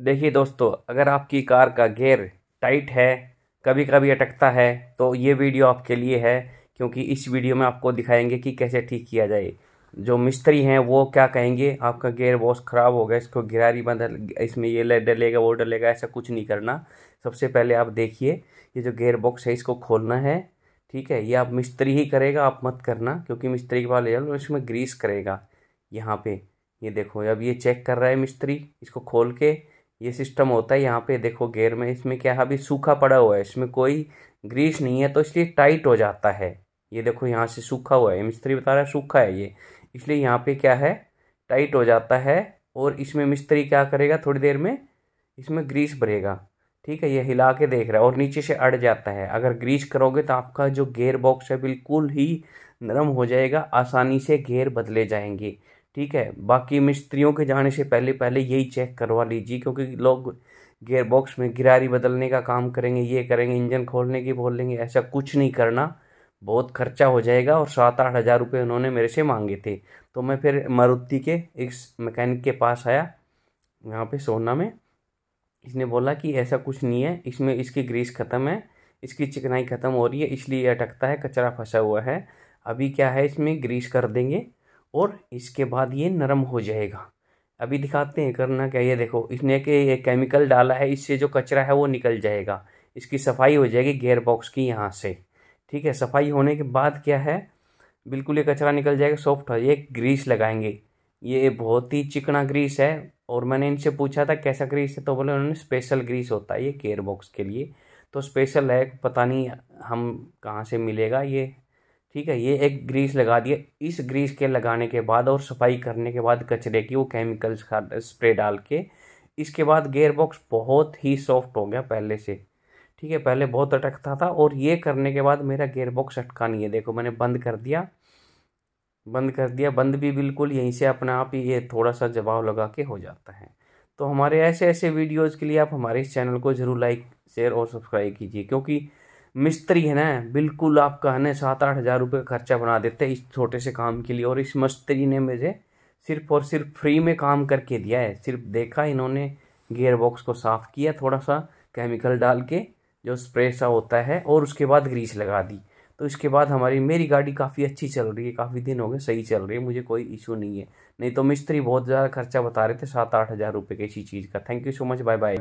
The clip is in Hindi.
देखिए दोस्तों अगर आपकी कार का गेयर टाइट है कभी कभी अटकता है तो ये वीडियो आपके लिए है क्योंकि इस वीडियो में आपको दिखाएंगे कि कैसे ठीक किया जाए जो मिस्त्री हैं वो क्या कहेंगे आपका गेयर बॉक्स ख़राब हो गया इसको गिरारी बंद इसमें ये डलेगा वो डलेगा ऐसा कुछ नहीं करना सबसे पहले आप देखिए ये जो गेयर बॉक्स है इसको खोलना है ठीक है ये आप मिस्त्री ही करेगा आप मत करना क्योंकि मिस्त्री के पास ले जाओ इसमें ग्रीस करेगा यहाँ पे ये देखो अब ये चेक कर रहा है मिस्त्री इसको खोल के ये सिस्टम होता है यहाँ पे देखो गेयर में इसमें क्या है अभी सूखा पड़ा हुआ है इसमें कोई ग्रीस नहीं है तो इसलिए टाइट हो जाता है ये देखो यहाँ से सूखा हुआ है मिस्त्री बता रहा है सूखा है ये इसलिए यहाँ पे क्या है टाइट हो जाता है और इसमें मिस्त्री क्या करेगा थोड़ी देर में इसमें ग्रीस भरेगा ठीक है ये हिला के देख रहा है और नीचे से अड़ जाता है अगर ग्रीस करोगे तो आपका जो गेयर बॉक्स है बिल्कुल ही नरम हो जाएगा आसानी से गेयर बदले जाएंगे ठीक है बाकी मिस्त्रियों के जाने से पहले पहले यही चेक करवा लीजिए क्योंकि लोग गियर बॉक्स में गिरारी बदलने का काम करेंगे ये करेंगे इंजन खोलने की बोल लेंगे ऐसा कुछ नहीं करना बहुत खर्चा हो जाएगा और सात आठ हज़ार रुपये उन्होंने मेरे से मांगे थे तो मैं फिर मारुति के एक मैकेनिक के पास आया यहाँ पे सोना में इसने बोला कि ऐसा कुछ नहीं है इसमें इसकी ग्रीस ख़त्म है इसकी चिकनाई ख़त्म हो रही है इसलिए अटकता है कचरा फंसा हुआ है अभी क्या है इसमें ग्रीस कर देंगे और इसके बाद ये नरम हो जाएगा अभी दिखाते हैं करना क्या ये देखो इसने के ये केमिकल डाला है इससे जो कचरा है वो निकल जाएगा इसकी सफाई हो जाएगी गेयर बॉक्स की यहाँ से ठीक है सफाई होने के बाद क्या है बिल्कुल ये कचरा निकल जाएगा सॉफ्ट हो ये ग्रीस लगाएंगे ये बहुत ही चिकना ग्रीस है और मैंने इनसे पूछा था कैसा ग्रीस है तो बोले उन्होंने स्पेशल ग्रीस होता है ये गेयर बॉक्स के लिए तो स्पेशल है पता नहीं हम कहाँ से मिलेगा ये ठीक है ये एक ग्रीस लगा दिया इस ग्रीस के लगाने के बाद और सफाई करने के बाद कचरे की वो केमिकल्स का स्प्रे डाल के इसके बाद गेयर बॉक्स बहुत ही सॉफ्ट हो गया पहले से ठीक है पहले बहुत अटकता था और ये करने के बाद मेरा गेयर बॉक्स अटका नहीं है देखो मैंने बंद कर दिया बंद कर दिया बंद भी बिल्कुल यहीं से अपने आप ही ये थोड़ा सा जवाब लगा के हो जाता है तो हमारे ऐसे ऐसे वीडियोज़ के लिए आप हमारे इस चैनल को ज़रूर लाइक शेयर और सब्सक्राइब कीजिए क्योंकि मिस्त्री है ना बिल्कुल आपका है ना सात आठ हज़ार रुपये का खर्चा बना देते हैं इस छोटे से काम के लिए और इस मिस्त्री ने मुझे सिर्फ और सिर्फ फ्री में काम करके दिया है सिर्फ देखा इन्होंने गेयर बॉक्स को साफ़ किया थोड़ा सा केमिकल डाल के जो स्प्रे सा होता है और उसके बाद ग्रीस लगा दी तो इसके बाद हमारी मेरी गाड़ी काफ़ी अच्छी चल रही है काफ़ी दिन हो गए सही चल रही है मुझे कोई इशू नहीं है नहीं तो मिस्त्री बहुत ज़्यादा खर्चा बता रहे थे सात आठ हज़ार रुपये की इसी चीज़ का thank you so much bye bye